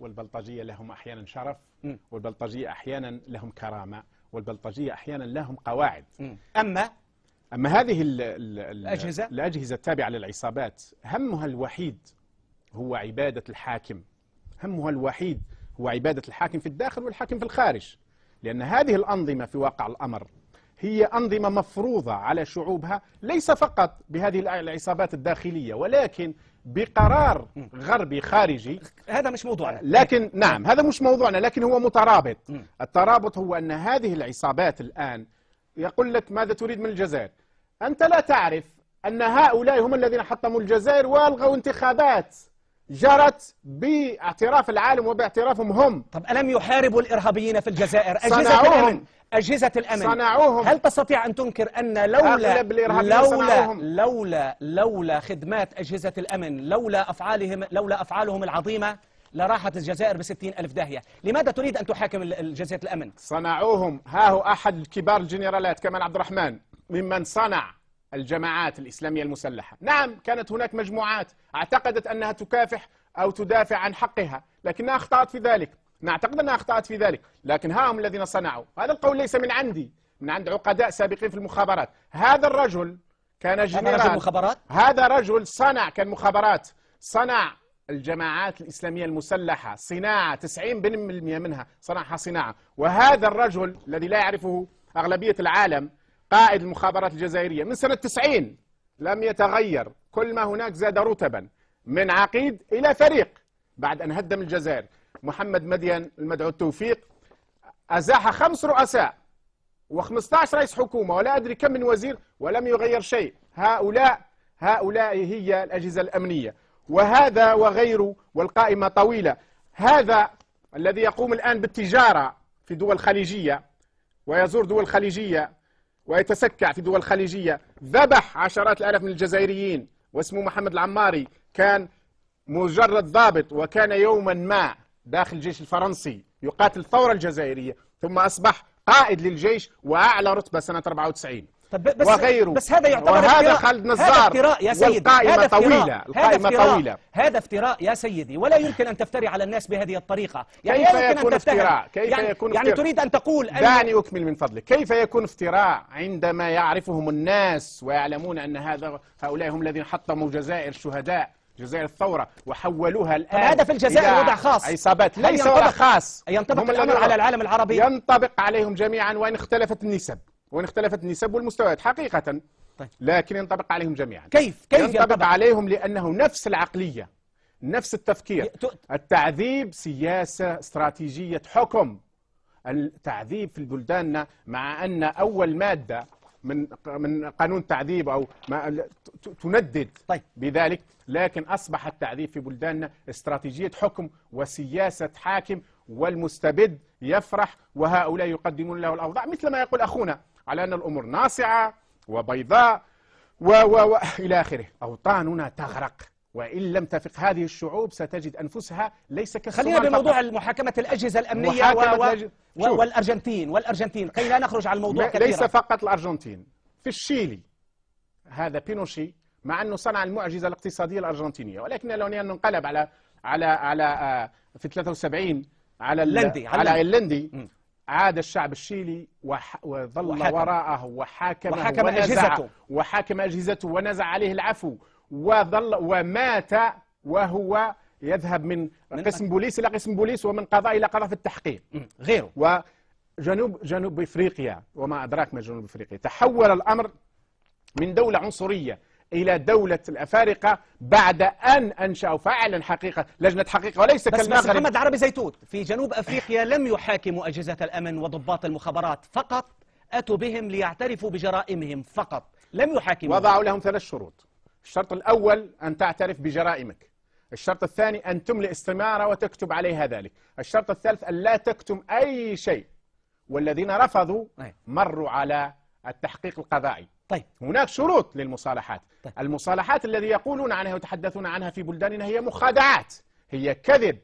والبلطجية لهم أحيانا شرف والبلطجية أحيانا لهم كرامة والبلطجية أحيانا لهم قواعد أما أما هذه الـ ال ال الأجهزة الأجهزة التابعة للعصابات همها الوحيد هو عبادة الحاكم همها الوحيد هو عبادة الحاكم في الداخل والحاكم في الخارج لأن هذه الأنظمة في واقع الأمر هي أنظمة مفروضة على شعوبها ليس فقط بهذه العصابات الداخلية ولكن بقرار غربي خارجي هذا مش موضوعنا لكن نعم هذا مش موضوعنا لكن هو مترابط الترابط هو أن هذه العصابات الآن يقول لك ماذا تريد من الجزائر أنت لا تعرف أن هؤلاء هم الذين حطموا الجزائر والغوا انتخابات جرت باعتراف العالم وباعترافهم هم طب ألم يحاربوا الإرهابيين في الجزائر أجهزة صنعوهم. الأمن أجهزة الأمن صنعوهم هل تستطيع أن تنكر أن لولا لولا لولا لولا خدمات أجهزة الأمن لولا أفعالهم لولا أفعالهم العظيمة لراحت الجزائر بستين ألف داهية لماذا تريد أن تحاكم جزيرة الأمن؟ صنعوهم ها هو أحد كبار الجنرالات كمان عبد الرحمن ممن صنع الجماعات الإسلامية المسلحة نعم كانت هناك مجموعات اعتقدت أنها تكافح أو تدافع عن حقها لكنها أخطأت في ذلك نعتقد أنها أخطأت في ذلك لكن ها هم الذين صنعوا هذا القول ليس من عندي من عند عقداء سابقين في المخابرات هذا الرجل كان جنرال رجل مخابرات؟ هذا رجل صنع كان مخابرات صنع الجماعات الإسلامية المسلحة صناعة 90% منها صنعها صناعة وهذا الرجل الذي لا يعرفه أغلبية العالم قائد المخابرات الجزائرية من سنة 90 لم يتغير كل ما هناك زاد رتبا من عقيد إلى فريق بعد أن هدم الجزائر محمد مدين المدعو التوفيق أزاح خمس رؤساء و15 رئيس حكومة ولا أدري كم من وزير ولم يغير شيء هؤلاء هؤلاء هي الأجهزة الأمنية وهذا وغيره والقائمة طويلة هذا الذي يقوم الآن بالتجارة في دول خليجية ويزور دول خليجية ويتسكع في دول خليجية ذبح عشرات الآلاف من الجزائريين واسمه محمد العماري كان مجرد ضابط وكان يوما ما داخل الجيش الفرنسي يقاتل الثورة الجزائرية ثم أصبح قائد للجيش وأعلى رتبة سنة 94 طب بس وغيره بس هذا يعتبر هذا خالد نزار هذا افتراء يا سيدي والقائمة هذا طويلة القائمة هذا طويلة هذا افتراء يا سيدي ولا يمكن أن تفتري على الناس بهذه الطريقة يعني كيف يمكن يكون أن افتراء كيف يعني يكون يعني تريد أن تقول أن دعني أكمل من فضلك كيف يكون افتراء عندما يعرفهم الناس ويعلمون أن هذا هؤلاء هم الذين حطموا جزائر الشهداء جزائر الثورة وحولوها الآن هذا في الجزائر وضع خاص عصابات ليس وضع خاص ينطبق الأمر على العالم العربي ينطبق عليهم جميعا وإن اختلفت النسب وإن اختلفت النسب والمستويات حقيقة طيب. لكن ينطبق عليهم جميعا كيف كيف ينطبق, ينطبق عليهم لأنه نفس العقلية نفس التفكير التعذيب سياسة استراتيجية حكم التعذيب في بلداننا مع أن أول مادة من من قانون التعذيب او ما تندد طيب. بذلك لكن اصبح التعذيب في بلداننا استراتيجيه حكم وسياسه حاكم والمستبد يفرح وهؤلاء يقدمون له الاوضاع مثل ما يقول اخونا على أن الأمور ناصعة وبيضاء و و و إلى آخره أوطاننا تغرق وإن لم تفق هذه الشعوب ستجد أنفسها ليس كالصومال خلينا بموضوع محاكمة الأجهزة الأمنية و و... و... والأرجنتين والأرجنتين كي لا نخرج على الموضوع كثيرا ليس فقط الأرجنتين في الشيلي هذا بينوشي مع أنه صنع المعجزة الاقتصادية الأرجنتينية ولكن لو انقلب على على على آه، في 73 على اللندي على اللندي عاد الشعب الشيلي وح... وظل وحكم. وراءه وحاكم وحاكم أجهزته وحاكم أجهزته ونزع عليه العفو وظل ومات وهو يذهب من, من قسم بوليس إلى قسم بوليس ومن قضاء إلى قضاء في التحقيق غيره وجنوب جنوب إفريقيا وما أدراك ما جنوب إفريقيا تحول الأمر من دولة عنصرية إلى دولة الأفارقة بعد أن أنشأوا فعلا حقيقة لجنة حقيقة وليس بس كالمغرب بس محمد عربي زيتون في جنوب أفريقيا لم يحاكموا أجهزة الأمن وضباط المخابرات فقط أتوا بهم ليعترفوا بجرائمهم فقط لم يحاكموا وضعوا لهم ثلاث شروط الشرط الأول أن تعترف بجرائمك الشرط الثاني أن تملئ استمارة وتكتب عليها ذلك الشرط الثالث أن لا تكتم أي شيء والذين رفضوا مروا على التحقيق القضائي طيب هناك شروط للمصالحات طيب. المصالحات الذي يقولون عنها ويتحدثون عنها في بلداننا هي مخادعات هي كذب